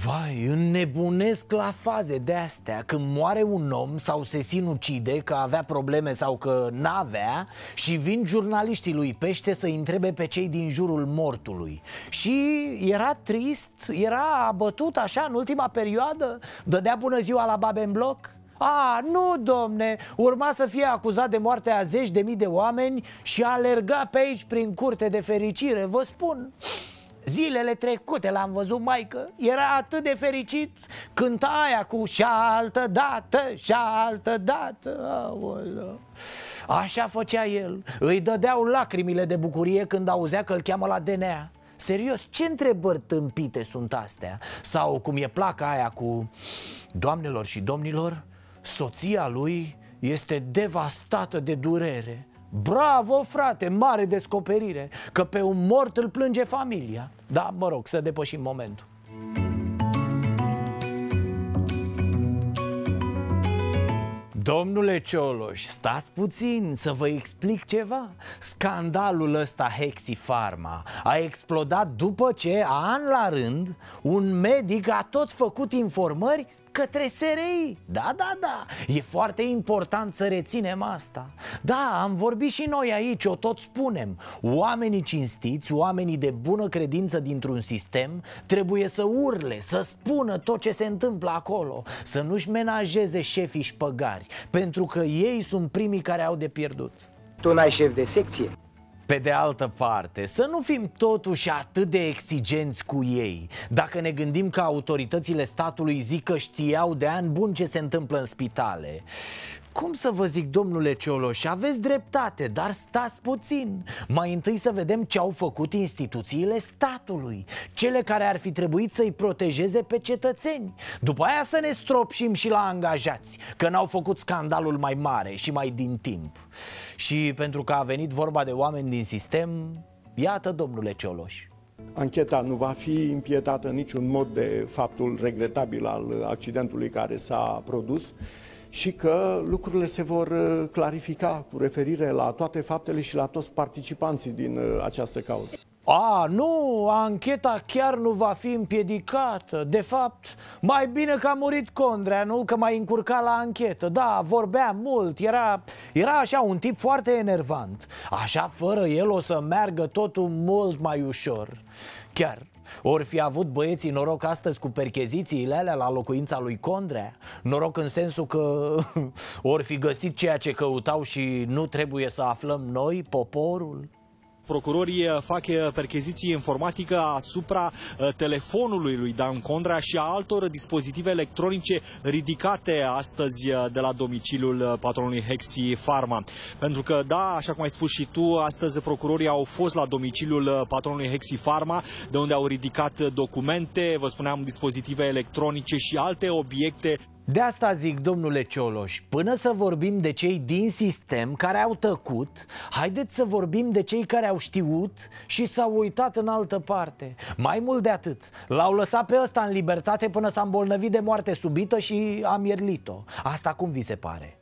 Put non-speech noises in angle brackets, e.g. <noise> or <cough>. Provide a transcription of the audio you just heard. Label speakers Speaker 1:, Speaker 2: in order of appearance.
Speaker 1: Vai, înnebunesc la faze de astea Când moare un om sau se sinucide că avea probleme sau că n-avea Și vin jurnaliștii lui Pește să întrebe pe cei din jurul mortului Și era trist, era abătut așa în ultima perioadă Dădea bună ziua la babe în bloc a, nu, domne, urma să fie acuzat de moartea zeci de mii de oameni și alerga pe aici prin curte de fericire, vă spun. Zilele trecute l-am văzut, maică, era atât de fericit Cânta aia cu și altă dată, și altă dată Aolea. Așa făcea el, îi dădeau lacrimile de bucurie când auzea că îl cheamă la DNA Serios, ce întrebări tâmpite sunt astea? Sau cum e placa aia cu Doamnelor și domnilor, soția lui este devastată de durere Bravo, frate, mare descoperire Că pe un mort îl plânge familia Da, mă rog, să depășim momentul Domnule Cioloș, stați puțin să vă explic ceva Scandalul ăsta Hexifarma a explodat după ce, an la rând, un medic a tot făcut informări către SRI Da, da, da, e foarte important să reținem asta Da, am vorbit și noi aici, o tot spunem Oamenii cinstiți, oamenii de bună credință dintr-un sistem Trebuie să urle, să spună tot ce se întâmplă acolo Să nu-și menajeze șefii păgari Pentru că ei sunt primii care au de pierdut Tu n-ai șef de secție? Pe de altă parte, să nu fim totuși atât de exigenți cu ei Dacă ne gândim că autoritățile statului zic că știau de ani bun ce se întâmplă în spitale cum să vă zic, domnule Cioloș, aveți dreptate, dar stați puțin Mai întâi să vedem ce au făcut instituțiile statului Cele care ar fi trebuit să-i protejeze pe cetățeni După aia să ne stropșim și la angajați Că n-au făcut scandalul mai mare și mai din timp Și pentru că a venit vorba de oameni din sistem Iată, domnule Cioloș Ancheta nu va fi impietată în niciun mod de faptul regretabil al accidentului care s-a produs și că lucrurile se vor uh, clarifica cu referire la toate faptele și la toți participanții din uh, această cauză. A, nu, ancheta chiar nu va fi împiedicată De fapt, mai bine că a murit Condrea, nu? Că m-a încurcat la anchetă Da, vorbea mult, era, era așa un tip foarte enervant Așa fără el o să meargă totul mult mai ușor Chiar, ori fi avut băieții noroc astăzi cu perchezițiile alea la locuința lui Condrea? Noroc în sensul că <laughs> ori fi găsit ceea ce căutau și nu trebuie să aflăm noi, poporul?
Speaker 2: Procurorii eh, fac eh, percheziții informatică asupra eh, telefonului lui Dan Condrea și a altor dispozitive electronice ridicate astăzi de la domiciliul patronului Hexi Pharma. Pentru că, da, așa cum ai spus și tu, astăzi procurorii au fost la domiciliul patronului Hexi Pharma, de unde au ridicat documente, vă spuneam, dispozitive electronice și alte obiecte de asta
Speaker 1: zic, domnule Cioloș, până să vorbim de cei din sistem care au tăcut, haideți să vorbim de cei care au știut și s-au uitat în altă parte. Mai mult de atât, l-au lăsat pe ăsta în libertate până s-a îmbolnăvit de moarte subită și a mierlit-o. Asta cum vi se pare?